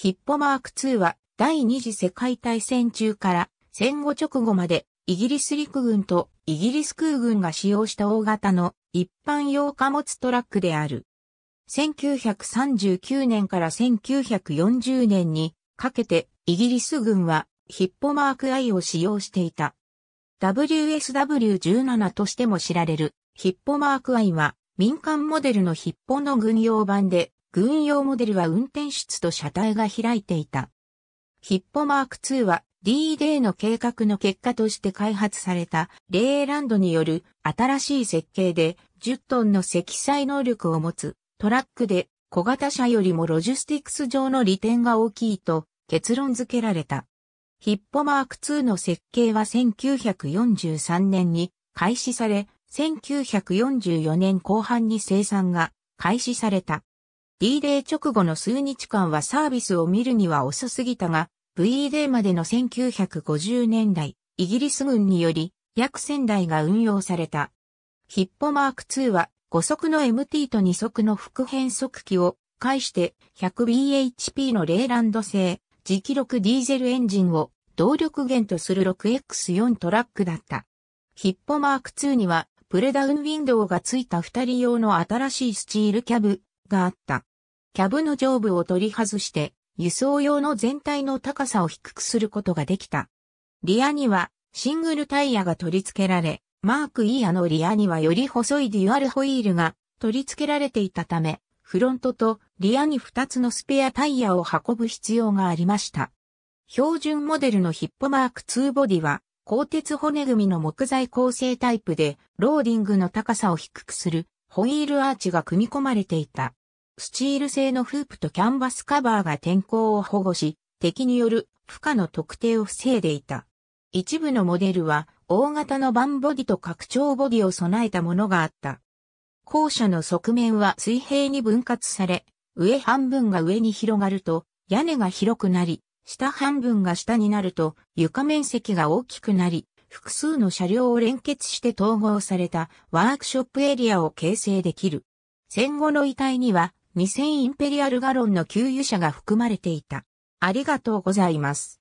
ヒッポマーク2は第二次世界大戦中から戦後直後までイギリス陸軍とイギリス空軍が使用した大型の一般用貨物トラックである。1939年から1940年にかけてイギリス軍はヒッポマーク I を使用していた。WSW17 としても知られるヒッポマーク I は民間モデルのヒッポの軍用版で軍用モデルは運転室と車体が開いていた。ヒッポマーク2は d d a の計画の結果として開発されたレーランドによる新しい設計で10トンの積載能力を持つトラックで小型車よりもロジスティクス上の利点が大きいと結論付けられた。ヒッポマーク2の設計は1943年に開始され、1944年後半に生産が開始された。D d a y 直後の数日間はサービスを見るには遅すぎたが、VE a y までの1950年代、イギリス軍により約1000台が運用された。ヒッポマーク2は5速の MT と2速の副変速機を介して 100bhp のレーランド製磁記録ディーゼルエンジンを動力源とする 6X4 トラックだった。ヒッポマーク2にはプレダウンウィンドウがついた2人用の新しいスチールキャブがあった。キャブの上部を取り外して、輸送用の全体の高さを低くすることができた。リアにはシングルタイヤが取り付けられ、マーク E あのリアにはより細いデュアルホイールが取り付けられていたため、フロントとリアに2つのスペアタイヤを運ぶ必要がありました。標準モデルのヒップマーク2ボディは、鋼鉄骨組みの木材構成タイプで、ローディングの高さを低くするホイールアーチが組み込まれていた。スチール製のフープとキャンバスカバーが天候を保護し、敵による負荷の特定を防いでいた。一部のモデルは、大型のバンボディと拡張ボディを備えたものがあった。校舎の側面は水平に分割され、上半分が上に広がると、屋根が広くなり、下半分が下になると、床面積が大きくなり、複数の車両を連結して統合されたワークショップエリアを形成できる。戦後の遺体には2000インペリアルガロンの給油車が含まれていた。ありがとうございます。